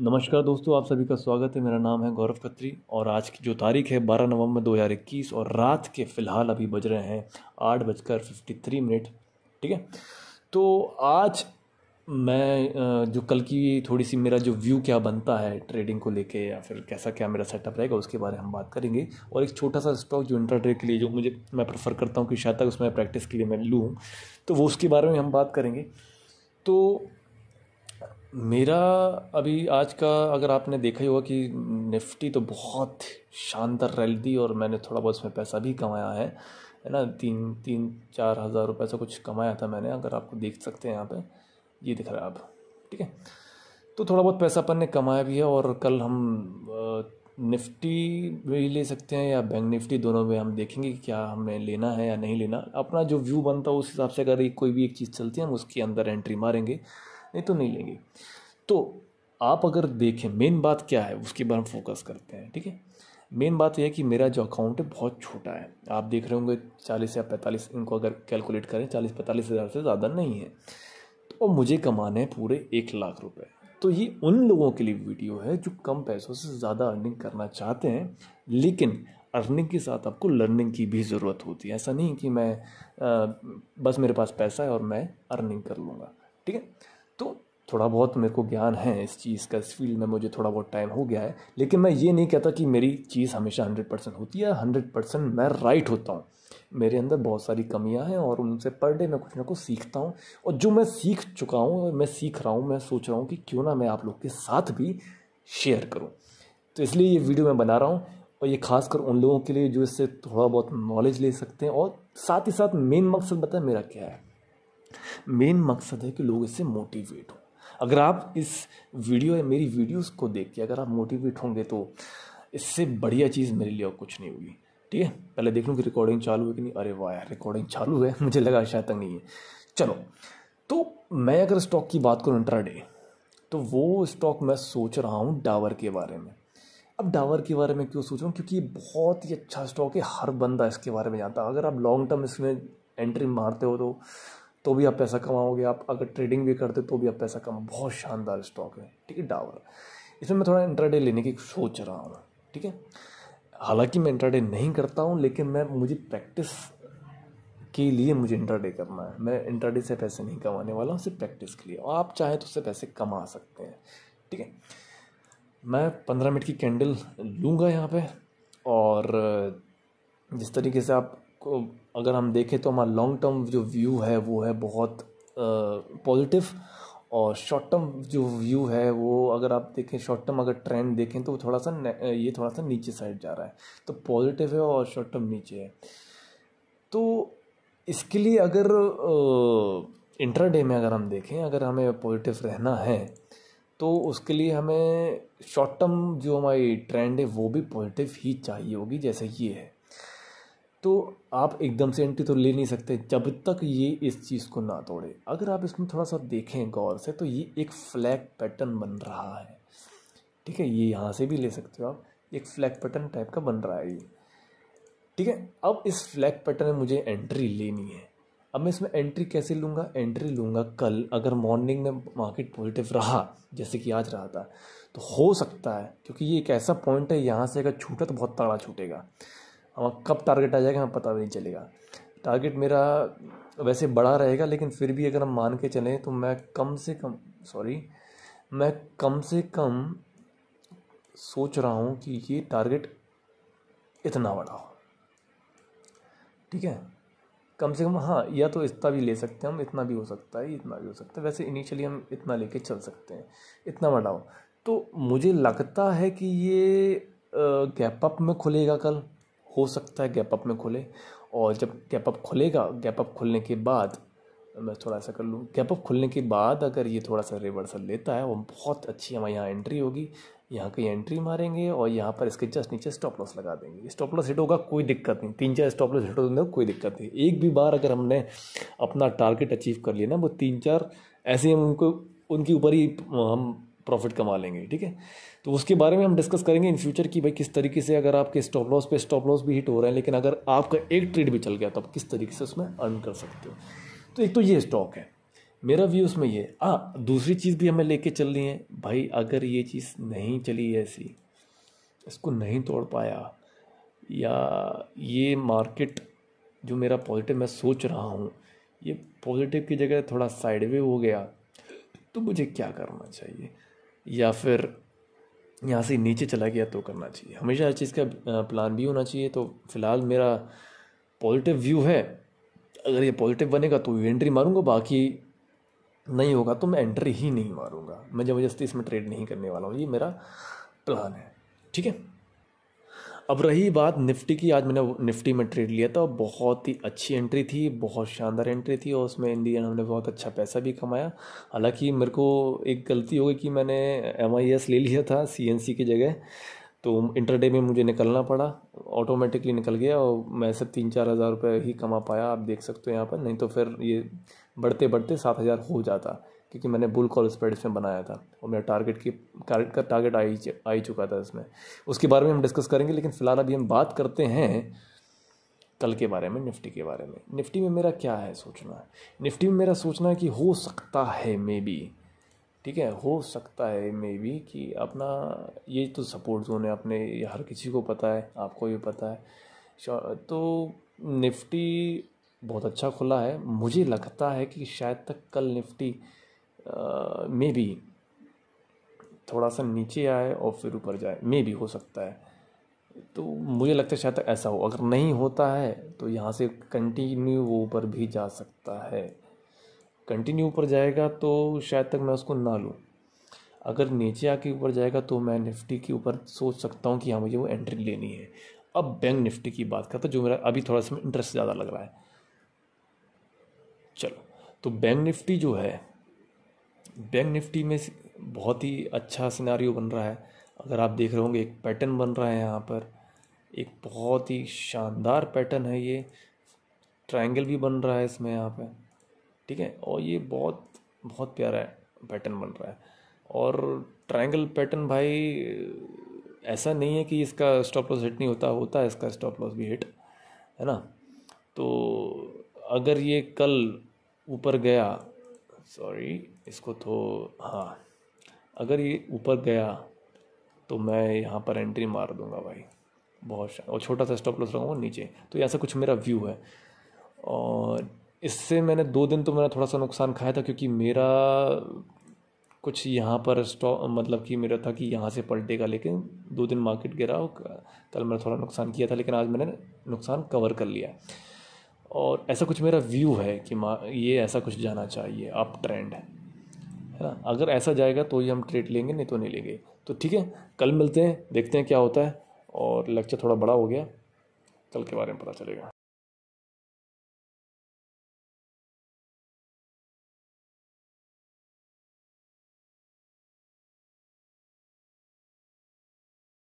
नमस्कार दोस्तों आप सभी का स्वागत है मेरा नाम है गौरव खत्री और आज की जो तारीख है 12 नवंबर 2021 और रात के फ़िलहाल अभी बज रहे हैं आठ बजकर फिफ्टी थ्री मिनट ठीक है तो आज मैं जो कल की थोड़ी सी मेरा जो व्यू क्या बनता है ट्रेडिंग को लेके या फिर कैसा क्या मेरा सेटअप रहेगा उसके बारे में हम बात करेंगे और एक छोटा सा स्टॉक जो इंटरडे के लिए जो मुझे मैं प्रेफर करता हूँ कि शायद तक उसमें प्रैक्टिस के लिए मैं लूँ तो वो उसके बारे में हम बात करेंगे तो मेरा अभी आज का अगर आपने देखा ही होगा कि निफ्टी तो बहुत शानदार रैली दी और मैंने थोड़ा बहुत उसमें पैसा भी कमाया है है ना तीन तीन चार हज़ार रुपये से कुछ कमाया था मैंने अगर आपको देख सकते हैं यहाँ पे ये दिख रहा है आप ठीक है तो थोड़ा बहुत पैसा अपन ने कमाया भी है और कल हम निफ्टी भी ले सकते हैं या बैंक निफ्टी दोनों में हम देखेंगे कि क्या हमें लेना है या नहीं लेना अपना जो व्यू बनता है उस हिसाब से अगर कोई भी एक चीज़ चलती है हम उसके अंदर एंट्री मारेंगे नहीं तो नहीं लेंगे तो आप अगर देखें मेन बात क्या है उसके बारे में फोकस करते हैं ठीक है मेन बात यह है कि मेरा जो अकाउंट है बहुत छोटा है आप देख रहे होंगे चालीस या पैंतालीस इनको अगर कैलकुलेट करें चालीस पैंतालीस हज़ार से ज़्यादा नहीं है तो मुझे कमाने हैं पूरे एक लाख रुपए तो ये उन लोगों के लिए वीडियो है जो कम पैसों से ज़्यादा अर्निंग करना चाहते हैं लेकिन अर्निंग के साथ आपको लर्निंग की भी ज़रूरत होती है ऐसा नहीं कि मैं आ, बस मेरे पास पैसा है और मैं अर्निंग कर लूँगा ठीक है तो थोड़ा बहुत मेरे को ज्ञान है इस चीज़ का इस फील्ड में मुझे थोड़ा बहुत टाइम हो गया है लेकिन मैं ये नहीं कहता कि मेरी चीज़ हमेशा हंड्रेड परसेंट होती है हंड्रेड परसेंट मैं राइट होता हूँ मेरे अंदर बहुत सारी कमियाँ हैं और उनसे पर डे मैं कुछ ना कुछ सीखता हूँ और जो मैं सीख चुका हूँ मैं सीख रहा हूँ मैं सोच रहा हूँ कि क्यों ना मैं आप लोग के साथ भी शेयर करूँ तो इसलिए ये वीडियो मैं बना रहा हूँ और ये खासकर उन लोगों के लिए जो इससे थोड़ा बहुत नॉलेज ले सकते हैं और साथ ही साथ मेन मकसद बताए मेरा क्या है मेन मकसद है कि लोग इससे मोटिवेट हों अगर आप इस वीडियो या मेरी वीडियोस को देख के अगर आप मोटिवेट होंगे तो इससे बढ़िया चीज़ मेरे लिए और कुछ नहीं होगी ठीक है पहले देख लूँ कि रिकॉर्डिंग चालू है कि नहीं अरे वाह यार रिकॉर्डिंग चालू है मुझे लगा शायद तक नहीं है चलो तो मैं अगर स्टॉक की बात करूँ इंट्राडे तो वो स्टॉक मैं सोच रहा हूँ डावर के बारे में अब डावर के बारे में क्यों सोच रहा हूँ क्योंकि ये बहुत ही अच्छा स्टॉक है हर बंदा इसके बारे में जानता है अगर आप लॉन्ग टर्म इसमें एंट्री मारते हो तो तो भी आप पैसा कमाओगे आप अगर ट्रेडिंग भी करते तो भी आप पैसा कमाओ बहुत शानदार स्टॉक है ठीक है डावर इसमें मैं थोड़ा इंटरडे लेने की सोच रहा हूँ ठीक है हालांकि मैं इंटरडे नहीं करता हूँ लेकिन मैं मुझे प्रैक्टिस के लिए मुझे इंटरडे करना है मैं इंटरडे से पैसे नहीं कमाने वाला हूँ सिर्फ प्रैक्टिस के लिए और आप चाहें तो उससे पैसे कमा सकते हैं ठीक है मैं पंद्रह मिनट की कैंडल लूँगा यहाँ पे और जिस तरीके से आप को अगर हम देखें तो हमारा लॉन्ग टर्म जो व्यू है वो है बहुत पॉजिटिव और शॉर्ट टर्म जो व्यू है वो अगर आप देखें शॉर्ट टर्म अगर ट्रेंड देखें तो वो थोड़ा सा ये थोड़ा सा नीचे साइड जा रहा है तो पॉजिटिव है और शॉर्ट टर्म नीचे है तो इसके लिए अगर इंटरडे में अगर हम देखें अगर हमें पॉजिटिव रहना है तो उसके लिए हमें शॉर्ट टर्म जो हमारी ट्रेंड है वो भी पॉजिटिव ही चाहिए होगी जैसे ये है तो आप एकदम से एंट्री तो ले नहीं सकते जब तक ये इस चीज़ को ना तोड़े अगर आप इसमें थोड़ा सा देखें गौर से तो ये एक फ्लैग पैटर्न बन रहा है ठीक है ये यहाँ से भी ले सकते हो आप एक फ्लैग पैटर्न टाइप का बन रहा है ये ठीक है अब इस फ्लैग पैटर्न में मुझे एंट्री लेनी है अब मैं इसमें एंट्री कैसे लूँगा एंट्री लूँगा कल अगर मॉर्निंग में मार्केट पॉजिटिव रहा जैसे कि आज रहा था तो हो सकता है क्योंकि ये एक ऐसा पॉइंट है यहाँ से अगर छूटा तो बहुत ताड़ा छूटेगा अब कब टारगेट आ जाएगा हमें पता भी नहीं चलेगा टारगेट मेरा वैसे बड़ा रहेगा लेकिन फिर भी अगर हम मान के चलें तो मैं कम से कम सॉरी मैं कम से कम सोच रहा हूँ कि ये टारगेट इतना बड़ा हो ठीक है कम से कम हाँ या तो इतना भी ले सकते हैं हम इतना भी हो सकता है इतना भी हो सकता है वैसे इनिशियली हम इतना लेके चल सकते हैं इतना बड़ा हो तो मुझे लगता है कि ये गैप अप में खुलेगा कल हो सकता है गैप अप में खुले और जब गैप अप खुलेगा गैप अप खुलने के बाद मैं थोड़ा सा कर लूँ गैप अप खुलने के बाद अगर ये थोड़ा सा रिवर्सल लेता है वो बहुत अच्छी हमारे यहाँ एंट्री होगी यहाँ कहीं एंट्री मारेंगे और यहाँ पर इसके जस्ट नीचे स्टॉप लॉस लगा देंगे स्टॉप लॉस हिट होगा कोई दिक्कत नहीं तीन चार स्टॉप लॉस हिट होगा कोई दिक्कत नहीं एक भी बार अगर हमने अपना टारगेट अचीव कर लिया ना वो तीन चार ऐसे हम उनको उनके ऊपर ही हम प्रॉफिट कमा लेंगे ठीक है तो उसके बारे में हम डिस्कस करेंगे इन फ्यूचर कि भाई किस तरीके से अगर आपके स्टॉप लॉस पे स्टॉप लॉस भी हिट हो रहे हैं लेकिन अगर आपका एक ट्रेड भी चल गया तो आप किस तरीके से उसमें अर्न कर सकते हो तो एक तो ये स्टॉक है मेरा व्यू उसमें ये हाँ दूसरी चीज़ भी हमें लेके चल रही है भाई अगर ये चीज़ नहीं चली ऐसी इसको नहीं तोड़ पाया या ये मार्केट जो मेरा पॉजिटिव मैं सोच रहा हूँ ये पॉजिटिव की जगह थोड़ा साइडवे हो गया तो मुझे क्या करना चाहिए या फिर यहाँ से नीचे चला गया तो करना चाहिए हमेशा हर चीज़ का प्लान भी होना चाहिए तो फ़िलहाल मेरा पॉजिटिव व्यू है अगर ये पॉजिटिव बनेगा तो एंट्री मारूंगा बाकी नहीं होगा तो मैं एंट्री ही नहीं मारूंगा मैं जबरदस्ती इसमें ट्रेड नहीं करने वाला हूँ ये मेरा प्लान है ठीक है अब रही बात निफ्टी की आज मैंने निफ्टी में ट्रेड लिया था बहुत ही अच्छी एंट्री थी बहुत शानदार एंट्री थी और उसमें इंडियन हमने बहुत अच्छा पैसा भी कमाया हालांकि मेरे को एक गलती हो गई कि मैंने एम ले लिया था सी की जगह तो इंटरडे में मुझे निकलना पड़ा ऑटोमेटिकली निकल गया और मैं सिर्फ तीन चार हज़ार रुपये ही कमा पाया आप देख सकते हो यहाँ पर नहीं तो फिर ये बढ़ते बढ़ते सात हज़ार हो जाता क्योंकि मैंने बुल कॉल स्प्रेड इसमें बनाया था और मेरा टारगेट की टारगेट का टारगेट आ आ ही चुका था इसमें उसके बारे में हम डिस्कस करेंगे लेकिन फ़िलहाल अभी हम बात करते हैं कल के बारे में निफ्टी के बारे में निफ्टी में मेरा क्या है सोचना निफ्टी में मेरा सोचना है कि हो सकता है मे बी ठीक है हो सकता है मे बी कि अपना ये तो सपोर्ट जोन है अपने हर किसी को पता है आपको भी पता है तो निफ्टी बहुत अच्छा खुला है मुझे लगता है कि शायद तक कल निफ्टी मे बी थोड़ा सा नीचे आए और फिर ऊपर जाए मे भी हो सकता है तो मुझे लगता है शायद ऐसा हो अगर नहीं होता है तो यहाँ से कंटिन्यू वो ऊपर भी जा सकता है कंटिन्यू ऊपर जाएगा तो शायद तक मैं उसको ना लूँ अगर नीचे आके ऊपर जाएगा तो मैं निफ्टी के ऊपर सोच सकता हूँ कि हाँ मुझे वो एंट्री लेनी है अब बैंक निफ्टी की बात करता तो जो मेरा अभी थोड़ा सा इंटरेस्ट ज़्यादा लग रहा है चलो तो बैंक निफ्टी जो है बैंक निफ्टी में बहुत ही अच्छा सिनारियो बन रहा है अगर आप देख रहे होंगे एक पैटर्न बन रहा है यहाँ पर एक बहुत ही शानदार पैटर्न है ये ट्रायंगल भी बन रहा है इसमें यहाँ पे ठीक है और ये बहुत बहुत प्यारा है पैटर्न बन रहा है और ट्रायंगल पैटर्न भाई ऐसा नहीं है कि इसका स्टॉप लॉस हिट नहीं होता होता है इसका स्टॉप लॉस भी हिट है ना तो अगर ये कल ऊपर गया सॉरी इसको तो हाँ अगर ये ऊपर गया तो मैं यहाँ पर एंट्री मार दूंगा भाई बहुत और छोटा सा स्टॉप लॉस लगाऊंगा नीचे तो ऐसा कुछ मेरा व्यू है और इससे मैंने दो दिन तो मैंने थोड़ा सा नुकसान खाया था क्योंकि मेरा कुछ यहाँ पर स्टॉक मतलब कि मेरा था कि यहाँ से पलटेगा लेकिन दो दिन मार्केट गिरा और कल मैंने थोड़ा नुकसान किया था लेकिन आज मैंने नुकसान कवर कर लिया और ऐसा कुछ मेरा व्यू है कि माँ ये ऐसा कुछ जाना चाहिए अप ट्रेंड है है ना अगर ऐसा जाएगा तो ही हम ट्रेड लेंगे नहीं तो नहीं लेंगे तो ठीक है कल मिलते हैं देखते हैं क्या होता है और लेक्चर थोड़ा बड़ा हो गया कल के बारे में पता चलेगा